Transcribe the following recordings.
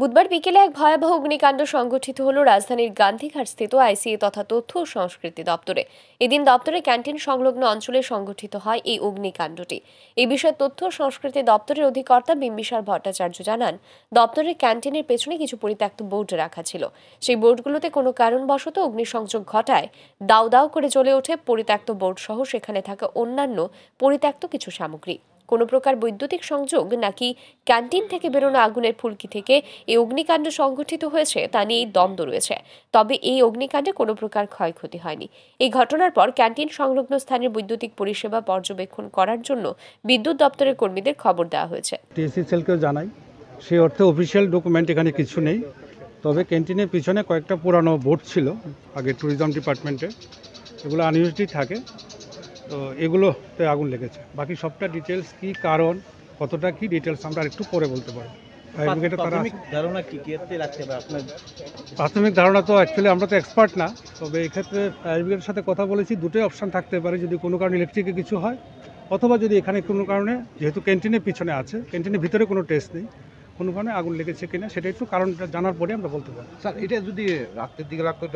বুধবার বিকেলে এক ভয়াবহ অগ্নিকাণ্ড সংঘটিত হল রাজধানীর গান্ধীঘাট স্থিত আইসিএ তথা তথ্য ও সংস্কৃতি দপ্তরে এদিন দপ্তরে ক্যান্টিন সংলগ্ন অঞ্চলে সংঘটিত হয় এই অগ্নিকাণ্ডটি এ বিষয়ে তথ্য ও সংস্কৃতি দপ্তরের অধিকর্তা বিম্বিসার ভট্টাচার্য জানান দপ্তরের ক্যান্টিনের পেছনে কিছু পরিত্যক্ত বোর্ড রাখা ছিল সেই বোর্ডগুলোতে কোনো কারণবশত অগ্নিসংযোগ ঘটায় দাউ দাউ করে জ্বলে ওঠে পরিত্যক্ত বোর্ড সহ সেখানে থাকা অন্যান্য পরিত্যক্ত কিছু সামগ্রী কোনো প্রকার বৈদ্যুতিক সংযোগ নাকি ক্যান্টিন থেকে বেরোনো আগুনের ফুলকি থেকে এই অগ্নিকাণ্ড সংঘটিত হয়েছে তা নিয়ে দ্বন্দ্ব রয়েছে তবে এই অগ্নিকাণ্ডে কোনো প্রকার ক্ষয়ক্ষতি হয়নি এই ঘটনার পর ক্যান্টিন সংলগ্ন স্থানের বৈদ্যুতিক পরিষেবা পর্যবেক্ষণ করার জন্য বিদ্যুৎ দপ্তরের কর্মীদের খবর দেওয়া হয়েছে টিএসসি জানাই সেই অর্থে অফিসিয়াল ডকুমেন্ট এখানে কিছু নেই তবে ক্যান্টিনের পিছনে কয়েকটা পুরানো বোর্ড ছিল আগে ট্যুরিজম ডিপার্টমেন্টে এগুলো আনইউজডি থাকে তো এগুলোতে আগুন লেগেছে বাকি সবটা ডিটেলস কি কারণ কতটা কি ডিটেলস আমরা একটু পরে বলতে পারি প্রাথমিক ধারণা তো অ্যাকচুয়ালি আমরা তো এক্সপার্ট না তবে এক্ষেত্রে ফায়ার ব্রিগেডের সাথে কথা বলেছি দুটোই অপশান থাকতে পারে যদি কোনো কারণে ইলেকট্রিকে কিছু হয় অথবা যদি এখানে কোনো কারণে যেহেতু ক্যান্টিনের পিছনে আছে ক্যান্টিনের ভিতরে কোনো টেস্ট নেই কোনো কারণে আগুন লেগেছে কিনা সেটা একটু কারণটা জানার পরে আমরা বলতে পারি স্যার এটা যদি রাত্রের দিকে লাগতো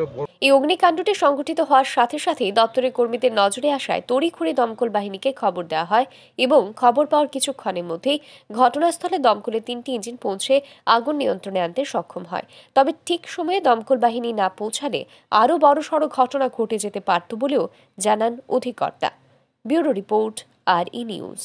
এই অগ্নিকাণ্ডটি সংঘটিত হওয়ার সাথে সাথেই দপ্তরের কর্মীদের নজরে আসায় তড়িখড়ি দমকল বাহিনীকে খবর দেওয়া হয় এবং খবর পাওয়ার কিছুক্ষণের মধ্যেই ঘটনাস্থলে দমকলের তিনটি ইঞ্জিন পৌঁছে আগুন নিয়ন্ত্রণে আনতে সক্ষম হয় তবে ঠিক সময়ে দমকল বাহিনী না পৌঁছালে আরও বড়সড় ঘটনা ঘটে যেতে পারত বলেও জানান অধিকর্তা ব্যুরো রিপোর্ট আর ই নিউজ